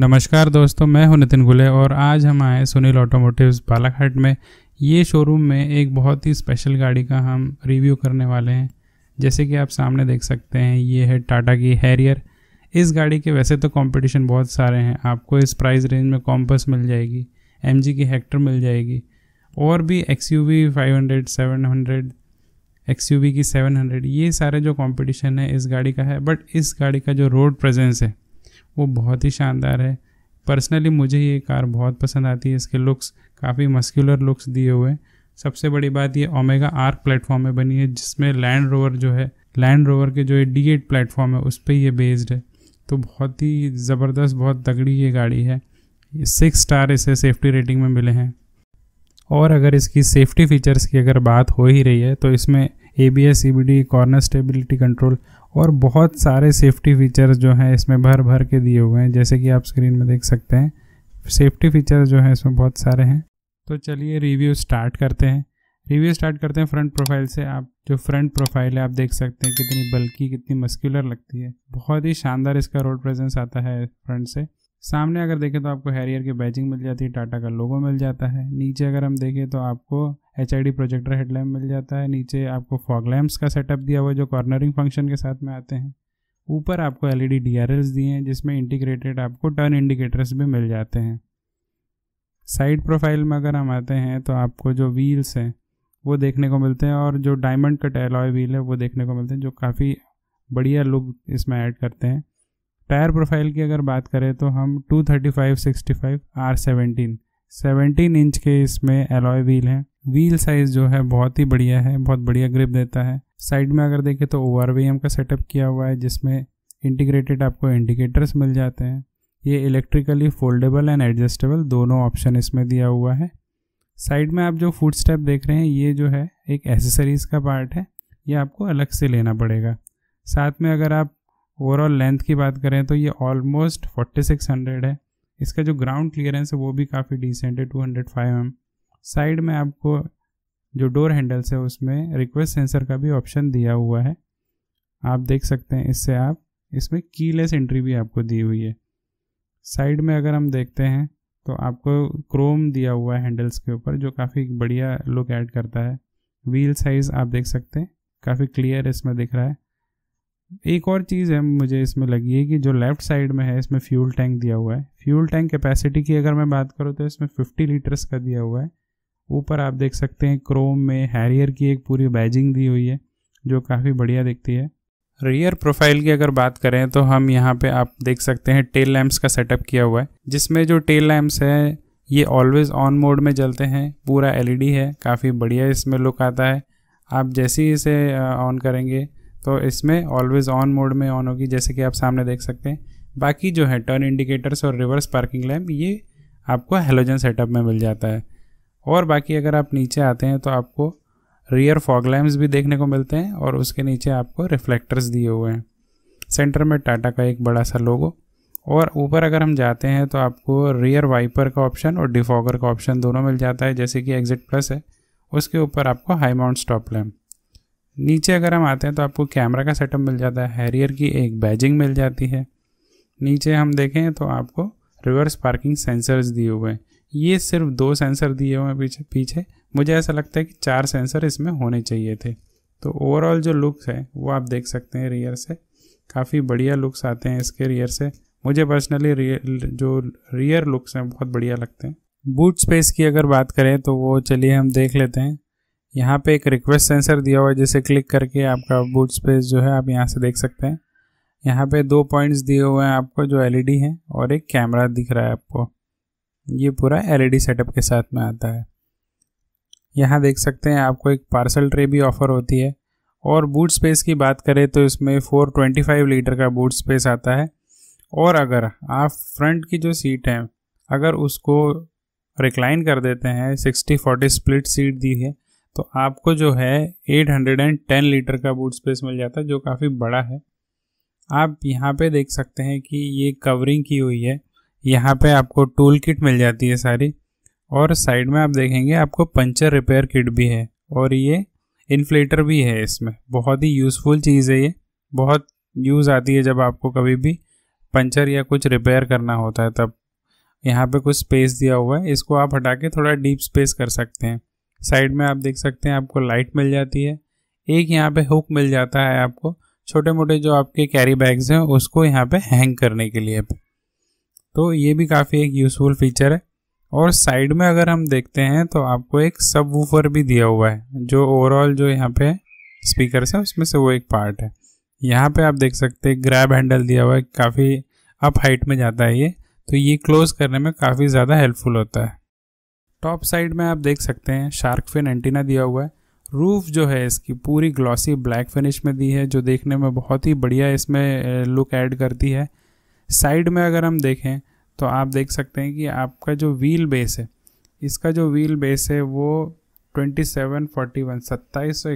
नमस्कार दोस्तों मैं हूं नितिन गुले और आज हम आए सुनील ऑटोमोटिव्स बालाघाट में ये शोरूम में एक बहुत ही स्पेशल गाड़ी का हम रिव्यू करने वाले हैं जैसे कि आप सामने देख सकते हैं ये है टाटा की हैरियर इस गाड़ी के वैसे तो कंपटीशन बहुत सारे हैं आपको इस प्राइस रेंज में कॉम्पस मिल जाएगी एम की हेक्टर मिल जाएगी और भी X U V five hundred seven hundred X U V की सेवन हंड्रेड ये सारे जो कॉम्पिटिशन है इस गाड़ी का है बट इस गाड़ी का जो रोड प्रेजेंस है वो बहुत ही शानदार है पर्सनली मुझे ये कार बहुत पसंद आती है इसके लुक्स काफ़ी मस्कुलर लुक्स दिए हुए हैं सबसे बड़ी बात ये ओमेगा आर्क प्लेटफॉर्म में बनी है जिसमें लैंड रोवर जो है लैंड रोवर के जो डी एट प्लेटफॉर्म है उस पर ये बेस्ड है तो बहुत ही ज़बरदस्त बहुत तगड़ी ये गाड़ी है सिक्स स्टार इसे सेफ्टी रेटिंग में मिले हैं और अगर इसकी सेफ्टी फीचर्स की अगर बात हो ही रही है तो इसमें A B S C B D corner stability control और बहुत सारे सेफ्टी फीचर्स जो हैं इसमें भर भर के दिए हुए हैं जैसे कि आप स्क्रीन में देख सकते हैं सेफ्टी फीचर्स जो हैं इसमें बहुत सारे हैं तो चलिए रिव्यू स्टार्ट करते हैं रिव्यू स्टार्ट करते हैं फ्रंट प्रोफाइल से आप जो फ्रंट प्रोफाइल है आप देख सकते हैं कितनी बल्कि कितनी मस्कुलर लगती है बहुत ही शानदार इसका रोड प्रेजेंस आता है फ्रंट से सामने अगर देखें तो आपको हैरियर की बैजिंग मिल जाती है टाटा का लोगो मिल जाता है नीचे अगर हम देखें तो आपको H I D projector headlamp मिल जाता है नीचे आपको फॉग लैम्प्स का सेटअप दिया हुआ है जो कॉर्नरिंग फंक्शन के साथ में आते हैं ऊपर आपको L E D D R Ls दिए हैं जिसमें इंटीग्रेटेड आपको टर्न इंडिकेटर्स भी मिल जाते हैं साइड प्रोफाइल में अगर हम आते हैं तो आपको जो व्हील्स हैं वो देखने को मिलते हैं और जो डायमंड कट एलॉय व्हील है वो देखने को मिलते हैं जो काफ़ी बढ़िया लुक इसमें ऐड करते हैं टायर प्रोफाइल की अगर बात करें तो हम 235 65 आर 17 सेवनटीन इंच के इसमें एलॉय व्हील हैं व्हील साइज़ जो है बहुत ही बढ़िया है बहुत बढ़िया ग्रिप देता है साइड में अगर देखें तो ओ का सेटअप किया हुआ है जिसमें इंटीग्रेटेड आपको इंडिकेटर्स मिल जाते हैं ये इलेक्ट्रिकली फोल्डेबल एंड एडजस्टेबल दोनों ऑप्शन इसमें दिया हुआ है साइड में आप जो फुट स्टेप देख रहे हैं ये जो है एक एसेसरीज़ का पार्ट है ये आपको अलग से लेना पड़ेगा साथ में अगर आप ओवरऑल लेंथ की बात करें तो ये ऑलमोस्ट 4600 है इसका जो ग्राउंड क्लियरेंस है वो भी काफ़ी डिसेंट है टू हंड्रेड mm. साइड में आपको जो डोर हैंडल्स है उसमें रिक्वेस्ट सेंसर का भी ऑप्शन दिया हुआ है आप देख सकते हैं इससे आप इसमें कीलेस एंट्री भी आपको दी हुई है साइड में अगर हम देखते हैं तो आपको क्रोम दिया हुआ है हैंडल्स के ऊपर जो काफ़ी बढ़िया लुक ऐड करता है व्हील साइज़ आप देख सकते हैं काफ़ी क्लियर इसमें दिख रहा है एक और चीज़ है मुझे इसमें लगी है कि जो लेफ़्ट साइड में है इसमें फ्यूल टैंक दिया हुआ है फ्यूल टैंक कैपेसिटी की अगर मैं बात करूँ तो इसमें 50 लीटर्स का दिया हुआ है ऊपर आप देख सकते हैं क्रोम में हैरियर की एक पूरी बैजिंग दी हुई है जो काफ़ी बढ़िया दिखती है रियर प्रोफाइल की अगर बात करें तो हम यहाँ पे आप देख सकते हैं टेल लैम्प्स का सेटअप किया हुआ है जिसमें जो टेल लैम्प्स है ये ऑलवेज़ ऑन मोड में जलते हैं पूरा एलईडी e है काफ़ी बढ़िया इसमें लुक आता है आप जैसे ही इसे ऑन करेंगे तो इसमें ऑलवेज़ ऑन मोड में ऑन होगी जैसे कि आप सामने देख सकते हैं बाकी जो है टर्न इंडिकेटर्स और रिवर्स पार्किंग लैम्प ये आपको हेलोजन सेटअप में मिल जाता है और बाकी अगर आप नीचे आते हैं तो आपको रियर फॉग लैम्प्स भी देखने को मिलते हैं और उसके नीचे आपको रिफ्लेक्टर्स दिए हुए हैं सेंटर में टाटा का एक बड़ा सा लोगो और ऊपर अगर हम जाते हैं तो आपको रियर वाइपर का ऑप्शन और डिफॉगर का ऑप्शन दोनों मिल जाता है जैसे कि एग्जिट प्लस है उसके ऊपर आपको हाई माउंट स्टॉप लैम्प नीचे अगर हम आते हैं तो आपको कैमरा का सेटअप मिल जाता है हैरियर की एक बैजिंग मिल जाती है नीचे हम देखें तो आपको रिवर्स पार्किंग सेंसर्स दिए हुए हैं ये सिर्फ दो सेंसर दिए हुए हैं पीछे पीछे मुझे ऐसा लगता है कि चार सेंसर इसमें होने चाहिए थे तो ओवरऑल जो लुक्स है वो आप देख सकते हैं रियर से काफ़ी बढ़िया लुक्स आते हैं इसके रियर से मुझे पर्सनली जो रियर लुक्स हैं बहुत बढ़िया लगते हैं बूट स्पेस की अगर बात करें तो वो चलिए हम देख लेते हैं यहाँ पे एक रिक्वेस्ट सेंसर दिया हुआ है जिसे क्लिक करके आपका बूट स्पेस जो है आप यहाँ से देख सकते हैं यहाँ पे दो पॉइंट्स दिए हुए हैं आपको जो एलईडी e है और एक कैमरा दिख रहा है आपको ये पूरा एलईडी सेटअप e के साथ में आता है यहाँ देख सकते हैं आपको एक पार्सल ट्रे भी ऑफ़र होती है और बूट स्पेस की बात करें तो इसमें फोर लीटर का बूट स्पेस आता है और अगर आप फ्रंट की जो सीट है अगर उसको रिक्लाइन कर देते हैं सिक्सटी फोर्टी स्प्लिट सीट दी है तो आपको जो है 810 लीटर का बूट स्पेस मिल जाता है जो काफ़ी बड़ा है आप यहाँ पे देख सकते हैं कि ये कवरिंग की हुई है यहाँ पे आपको टूल किट मिल जाती है सारी और साइड में आप देखेंगे आपको पंचर रिपेयर किट भी है और ये इन्फ्लेटर भी है इसमें बहुत ही यूज़फुल चीज़ है ये बहुत यूज़ आती है जब आपको कभी भी पंचर या कुछ रिपेयर करना होता है तब यहाँ पे कुछ स्पेस दिया हुआ है इसको आप हटा के थोड़ा डीप स्पेस कर सकते हैं साइड में आप देख सकते हैं आपको लाइट मिल जाती है एक यहाँ पे हुक मिल जाता है आपको छोटे मोटे जो आपके कैरी बैग्स हैं उसको यहाँ पे हैंग करने के लिए तो ये भी काफ़ी एक यूज़फुल फीचर है और साइड में अगर हम देखते हैं तो आपको एक सब वूफर भी दिया हुआ है जो ओवरऑल जो यहाँ पे स्पीकर है उसमें से वो एक पार्ट है यहाँ पे आप देख सकते हैं ग्रैब हैंडल दिया हुआ है काफ़ी अप हाइट में जाता है ये तो ये क्लोज़ करने में काफ़ी ज़्यादा हेल्पफुल होता है टॉप साइड में आप देख सकते हैं शार्क फिन एंटीना दिया हुआ है रूफ जो है इसकी पूरी ग्लॉसी ब्लैक फिनिश में दी है जो देखने में बहुत ही बढ़िया इसमें लुक ऐड करती है साइड में अगर हम देखें तो आप देख सकते हैं कि आपका जो व्हील बेस है इसका जो व्हील बेस है वो 2741 सत्ताईस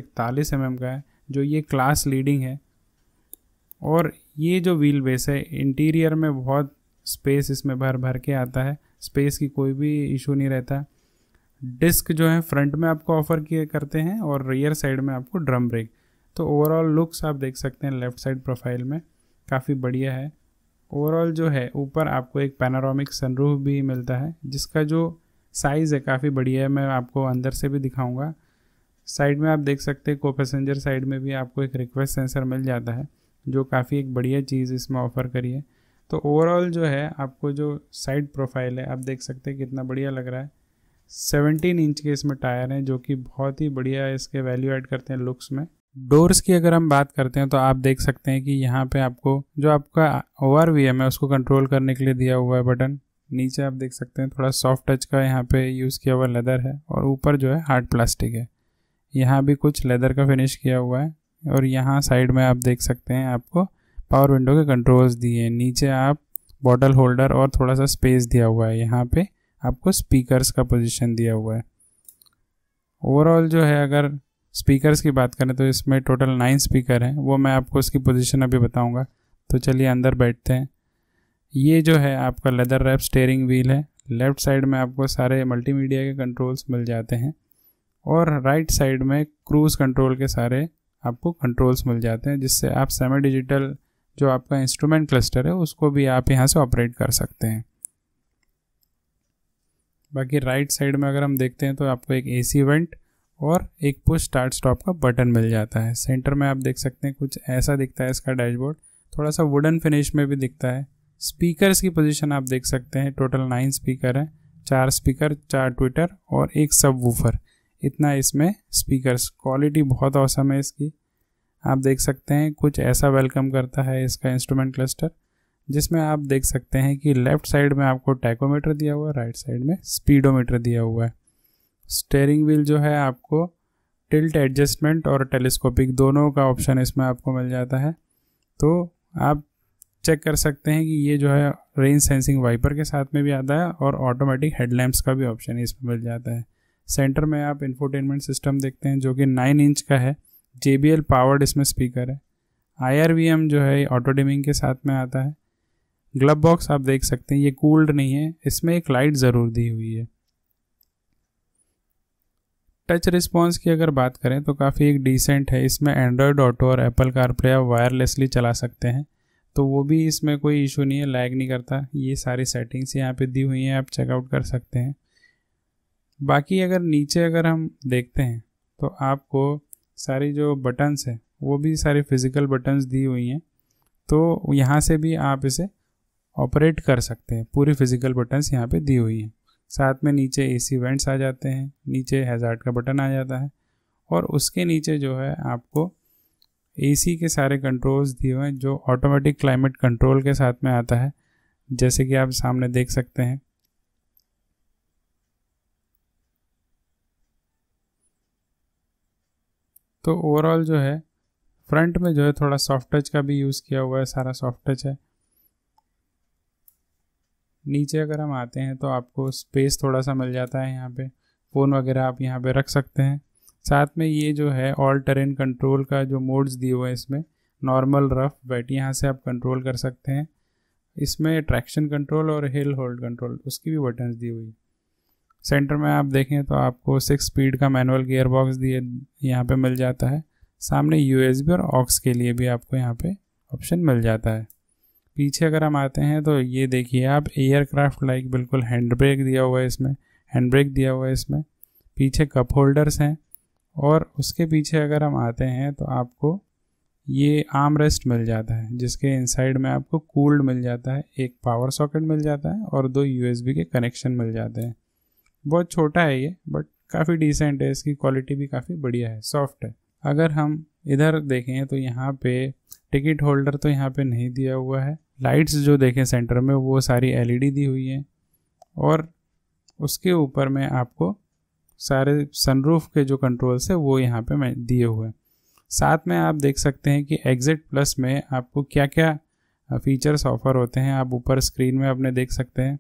mm का है जो ये क्लास लीडिंग है और ये जो व्हील बेस है इंटीरियर में बहुत स्पेस इसमें भर भर के आता है स्पेस की कोई भी इशू नहीं रहता डिस्क जो है फ्रंट में आपको ऑफर किए करते हैं और रियर साइड में आपको ड्रम ब्रेक तो ओवरऑल लुक्स आप देख सकते हैं लेफ्ट साइड प्रोफाइल में काफ़ी बढ़िया है ओवरऑल जो है ऊपर आपको एक पैनारोमिक सनरूफ भी मिलता है जिसका जो साइज़ है काफ़ी बढ़िया है मैं आपको अंदर से भी दिखाऊंगा साइड में आप देख सकते हैं को पैसेंजर साइड में भी आपको एक रिक्वेस्ट सेंसर मिल जाता है जो काफ़ी एक बढ़िया चीज़ इसमें ऑफ़र करी है तो ओवरऑल जो है आपको जो साइड प्रोफाइल है आप देख सकते हैं कितना बढ़िया लग रहा है सेवनटीन इंच के इसमें टायर हैं जो कि बहुत ही बढ़िया इसके वैल्यू ऐड करते हैं लुक्स में डोर्स की अगर हम बात करते हैं तो आप देख सकते हैं कि यहाँ पे आपको जो आपका ओ आर वी एम है उसको कंट्रोल करने के लिए दिया हुआ है बटन नीचे आप देख सकते हैं थोड़ा सॉफ्ट टच का यहाँ पे यूज़ किया हुआ लेदर है और ऊपर जो है हार्ड प्लास्टिक है यहाँ भी कुछ लेदर का फिनिश किया हुआ है और यहाँ साइड में आप देख सकते हैं आपको पावर विंडो के कंट्रोल्स दिए हैं नीचे आप बॉटल होल्डर और थोड़ा सा स्पेस दिया हुआ है यहाँ पे आपको स्पीकर्स का पोजीशन दिया हुआ है ओवरऑल जो है अगर स्पीकर्स की बात करें तो इसमें टोटल नाइन स्पीकर हैं वो मैं आपको उसकी पोजीशन अभी बताऊंगा तो चलिए अंदर बैठते हैं ये जो है आपका लेदर रैप स्टेयरिंग व्हील है लेफ़्ट साइड में आपको सारे मल्टीमीडिया के कंट्रोल्स मिल जाते हैं और राइट साइड में क्रूज़ कंट्रोल के सारे आपको कंट्रोल्स मिल जाते हैं जिससे आप सेमी डिजिटल जो आपका इंस्ट्रूमेंट क्लस्टर है उसको भी आप यहाँ से ऑपरेट कर सकते हैं बाकी राइट साइड में अगर हम देखते हैं तो आपको एक ए सी वेंट और एक पुश स्टार्ट स्टॉप का बटन मिल जाता है सेंटर में आप देख सकते हैं कुछ ऐसा दिखता है इसका डैशबोर्ड थोड़ा सा वुडन फिनिश में भी दिखता है स्पीकर्स की पोजीशन आप देख सकते हैं टोटल नाइन स्पीकर हैं चार स्पीकर चार ट्विटर और एक सब वूफर इतना इसमें स्पीकर्स क्वालिटी बहुत औसम है इसकी आप देख सकते हैं कुछ ऐसा वेलकम करता है इसका इंस्ट्रूमेंट क्लस्टर जिसमें आप देख सकते हैं कि लेफ्ट साइड में आपको टैकोमीटर दिया हुआ है राइट साइड में स्पीडोमीटर दिया हुआ है स्टेयरिंग व्हील जो है आपको टिल्ट एडजस्टमेंट और टेलीस्कोपिक दोनों का ऑप्शन इसमें आपको मिल जाता है तो आप चेक कर सकते हैं कि ये जो है रेंज सेंसिंग वाइपर के साथ में भी आता है और ऑटोमेटिक हेडलैम्प्स का भी ऑप्शन इसमें मिल जाता है सेंटर में आप इन्फोटेनमेंट सिस्टम देखते हैं जो कि नाइन इंच का है जे बी एल पावर्ड इसमें स्पीकर है आई आर वी एम जो है ऑटोडिमिंग के साथ में आता है ग्लब बॉक्स आप देख सकते हैं ये कूल्ड नहीं है इसमें एक लाइट ज़रूर दी हुई है टच रिस्पॉन्स की अगर बात करें तो काफ़ी एक डिसेंट है इसमें एंड्रॉयड ऑटो और एप्पल कारप्ले आप वायरलेसली चला सकते हैं तो वो भी इसमें कोई इशू नहीं है लैग नहीं करता ये सारी सेटिंग्स यहाँ पे दी हुई हैं आप चेकआउट कर सकते हैं बाकी अगर नीचे अगर हम देखते हैं तो आपको सारी जो बटन्स हैं वो भी सारी फिज़िकल बटन्स दी हुई हैं तो यहाँ से भी आप इसे ऑपरेट कर सकते हैं पूरी फिजिकल बटन्स यहाँ पे दी हुई हैं साथ में नीचे एसी वेंट्स आ जाते हैं नीचे हैज़ार्ड का बटन आ जाता है और उसके नीचे जो है आपको एसी के सारे कंट्रोल्स दिए हुए हैं जो ऑटोमेटिक क्लाइमेट कंट्रोल के साथ में आता है जैसे कि आप सामने देख सकते हैं तो ओवरऑल जो है फ्रंट में जो है थोड़ा सॉफ्ट टच का भी यूज़ किया हुआ है सारा सॉफ्ट टच है नीचे अगर हम आते हैं तो आपको स्पेस थोड़ा सा मिल जाता है यहाँ पे फ़ोन वगैरह आप यहाँ पे रख सकते हैं साथ में ये जो है ऑल टेरेन कंट्रोल का जो मोड्स दिए हुए हैं इसमें नॉर्मल रफ वेट यहाँ से आप कंट्रोल कर सकते हैं इसमें ट्रैक्शन कंट्रोल और हिल होल्ड कंट्रोल उसकी भी बटन्स दी हुई सेंटर में आप देखें तो आपको सिक्स स्पीड का मैनुअल गियर बॉक्स दिए यहाँ पे मिल जाता है सामने यूएसबी और ऑक्स के लिए भी आपको यहाँ पे ऑप्शन मिल जाता है पीछे अगर हम आते हैं तो ये देखिए आप एयरक्राफ्ट लाइक बिल्कुल हैंड ब्रेक दिया हुआ है इसमें हैंड ब्रेक दिया हुआ है इसमें पीछे कप होल्डर्स हैं और उसके पीछे अगर हम आते हैं तो आपको ये आर्म रेस्ट मिल जाता है जिसके इनसाइड में आपको कूल्ड मिल जाता है एक पावर सॉकेट मिल जाता है और दो यू के कनेक्शन मिल जाते हैं बहुत छोटा है ये बट काफ़ी डिसेंट है इसकी क्वालिटी भी काफ़ी बढ़िया है सॉफ्ट है अगर हम इधर देखें तो यहाँ पे टिकट होल्डर तो यहाँ पे नहीं दिया हुआ है लाइट्स जो देखें सेंटर में वो सारी एलईडी दी हुई है और उसके ऊपर में आपको सारे सनरूफ के जो कंट्रोल्स है वो यहाँ पे मैं दिए हुए हैं साथ में आप देख सकते हैं कि एग्जिट प्लस में आपको क्या क्या फ़ीचर्स ऑफ़र होते हैं आप ऊपर स्क्रीन में अपने देख सकते हैं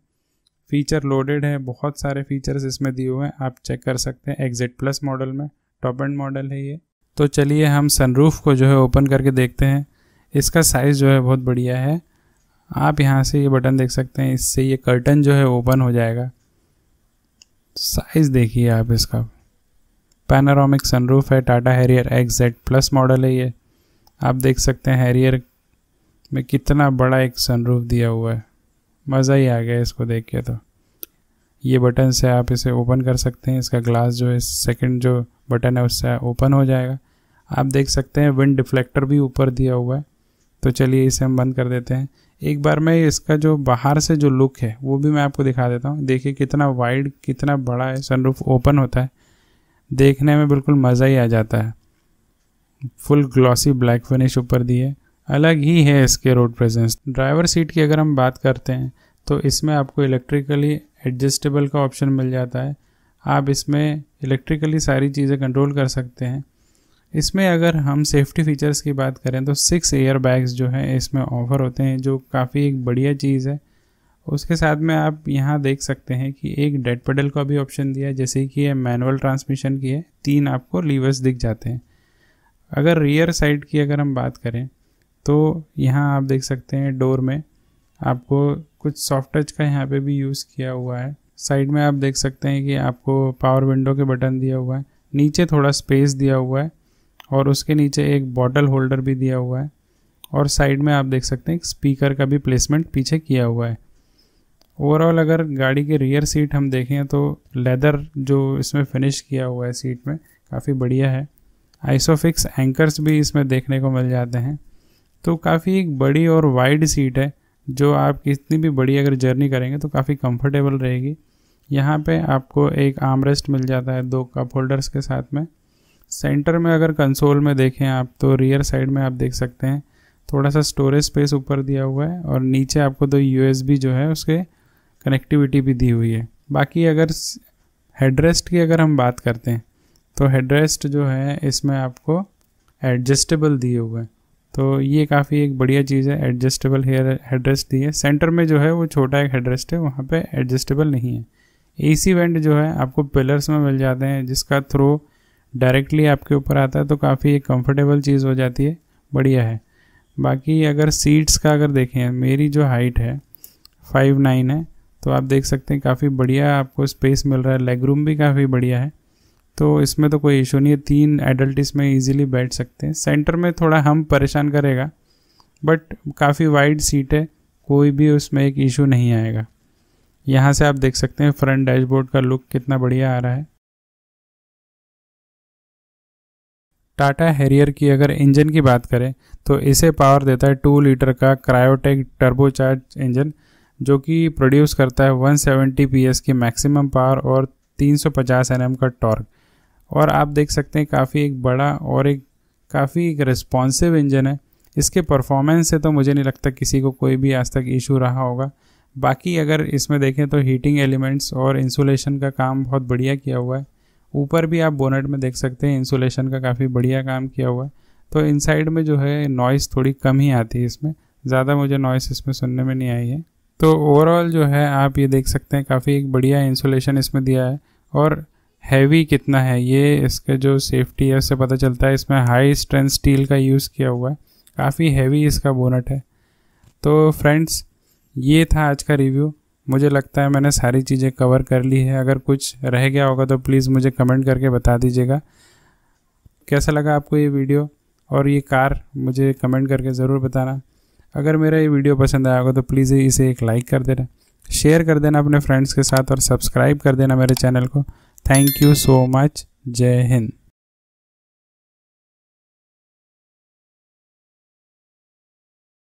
फ़ीचर लोडेड है बहुत सारे फ़ीचर्स इसमें दिए हुए हैं आप चेक कर सकते हैं एग्जिट प्लस मॉडल में टॉप एंड मॉडल है ये तो चलिए हम सनरूफ को जो है ओपन करके देखते हैं इसका साइज़ जो है बहुत बढ़िया है आप यहाँ से ये बटन देख सकते हैं इससे ये कर्टन जो है ओपन हो जाएगा साइज़ देखिए आप इसका पैनारोमिक सनरूफ है Tata Harrier X Z plus model है ये आप देख सकते हैं हैरियर में कितना बड़ा एक सनरूफ दिया हुआ है मज़ा ही आ गया इसको देख के तो ये बटन से आप इसे ओपन कर सकते हैं इसका ग्लास जो है सेकंड जो बटन है उससे ओपन हो जाएगा आप देख सकते हैं विंड डिफ्लेक्टर भी ऊपर दिया हुआ है तो चलिए इसे हम बंद कर देते हैं एक बार मैं इसका जो बाहर से जो लुक है वो भी मैं आपको दिखा देता हूँ देखिए कितना वाइड कितना बड़ा है सनरूफ ओपन होता है देखने में बिल्कुल मज़ा ही आ जाता है फुल ग्लॉसी ब्लैक फिनिश ऊपर दी है अलग ही है इसके रोड प्रेजेंस ड्राइवर सीट की अगर हम बात करते हैं तो इसमें आपको इलेक्ट्रिकली एडजस्टेबल का ऑप्शन मिल जाता है आप इसमें इलेक्ट्रिकली सारी चीज़ें कंट्रोल कर सकते हैं इसमें अगर हम सेफ्टी फीचर्स की बात करें तो सिक्स एयर बैग्स जो हैं इसमें ऑफ़र होते हैं जो काफ़ी एक बढ़िया चीज़ है उसके साथ में आप यहाँ देख सकते हैं कि एक डेड पेडल का भी ऑप्शन दिया है जैसे कि ये मैनुअल ट्रांसमिशन की है तीन आपको लीवर्स दिख जाते हैं अगर रियर साइड की अगर हम बात करें तो यहाँ आप देख सकते हैं डोर में आपको कुछ सॉफ्ट टच का यहाँ पे भी यूज़ किया हुआ है साइड में आप देख सकते हैं कि आपको पावर विंडो के बटन दिया हुआ है नीचे थोड़ा स्पेस दिया हुआ है और उसके नीचे एक बॉटल होल्डर भी दिया हुआ है और साइड में आप देख सकते हैं स्पीकर का भी प्लेसमेंट पीछे किया हुआ है ओवरऑल अगर गाड़ी की रियर सीट हम देखें तो लेदर जो इसमें फिनिश किया हुआ है सीट में काफ़ी बढ़िया है आइसोफिक्स एंकर्स भी इसमें देखने को मिल जाते हैं तो काफ़ी एक बड़ी और वाइड सीट है जो आप कितनी भी बड़ी अगर जर्नी करेंगे तो काफ़ी कंफर्टेबल रहेगी यहाँ पे आपको एक रेस्ट मिल जाता है दो कप होल्डर्स के साथ में सेंटर में अगर कंसोल में देखें आप तो रियर साइड में आप देख सकते हैं थोड़ा सा स्टोरेज स्पेस ऊपर दिया हुआ है और नीचे आपको तो यू जो है उसके कनेक्टिविटी भी दी हुई है बाकी अगर हेडरेस्ट की अगर हम बात करते हैं तो हेडरेस्ट जो है इसमें आपको एडजस्टेबल दिए हुए हैं तो ये काफ़ी एक बढ़िया चीज़ है एडजस्टेबल हेयर हेडरेस्ट दी है सेंटर में जो है वो छोटा एक हेडरेस्ट है वहाँ पे एडजस्टेबल नहीं है एसी वेंट जो है आपको पिलर्स में मिल जाते हैं जिसका थ्रू डायरेक्टली आपके ऊपर आता है तो काफ़ी एक कंफर्टेबल चीज़ हो जाती है बढ़िया है बाकी अगर सीट्स का अगर देखें मेरी जो हाइट है फाइव नाइन है तो आप देख सकते हैं काफ़ी बढ़िया आपको स्पेस मिल रहा है लेग रूम भी काफ़ी बढ़िया है तो इसमें तो कोई इशू नहीं है तीन एडल्ट इसमें ईजिली बैठ सकते हैं सेंटर में थोड़ा हम परेशान करेगा बट काफ़ी वाइड सीट है कोई भी उसमें एक इशू नहीं आएगा यहाँ से आप देख सकते हैं फ्रंट डैशबोर्ड का लुक कितना बढ़िया आ रहा है टाटा हैरियर की अगर इंजन की बात करें तो इसे पावर देता है टू लीटर का क्रायोटेक टर्बोचार्ज इंजन जो कि प्रोड्यूस करता है 170 सेवेंटी की मैक्सिमम पावर और 350 सौ का टॉर्क और आप देख सकते हैं काफ़ी एक बड़ा और एक काफ़ी एक रिस्पॉन्सिव इंजन है इसके परफॉर्मेंस से तो मुझे नहीं लगता किसी को कोई भी आज तक इशू रहा होगा बाकी अगर इसमें देखें तो हीटिंग एलिमेंट्स और इंसुलेशन का काम बहुत बढ़िया किया हुआ है ऊपर भी आप बोनेट में देख सकते हैं इंसुलेशन का काफ़ी बढ़िया काम किया हुआ है तो इनसाइड में जो है नॉइस थोड़ी कम ही आती है इसमें ज़्यादा मुझे नॉइस इसमें सुनने में नहीं आई है तो ओवरऑल जो है आप ये देख सकते हैं काफ़ी एक बढ़िया इंसुलेशन इसमें दिया है और हैवी कितना है ये इसके जो सेफ्टी है उससे पता चलता है इसमें हाई स्ट्रेंथ स्टील का यूज़ किया हुआ है काफ़ी हैवी इसका बोनट है तो फ्रेंड्स ये था आज का रिव्यू मुझे लगता है मैंने सारी चीज़ें कवर कर ली है अगर कुछ रह गया होगा तो प्लीज़ मुझे कमेंट करके बता दीजिएगा कैसा लगा आपको ये वीडियो और ये कार मुझे कमेंट करके ज़रूर बताना अगर मेरा ये वीडियो पसंद आया होगा तो प्लीज़ इसे एक लाइक कर देना शेयर कर देना अपने फ्रेंड्स के साथ और सब्सक्राइब कर देना मेरे चैनल को थैंक यू सो मच जय हिंद